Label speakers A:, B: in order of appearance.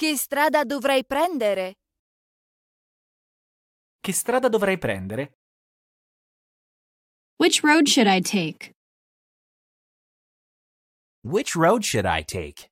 A: Che strada dovrei prendere?
B: Che strada dovrei
C: prendere?
A: Which road should I take?
C: Which road should I take?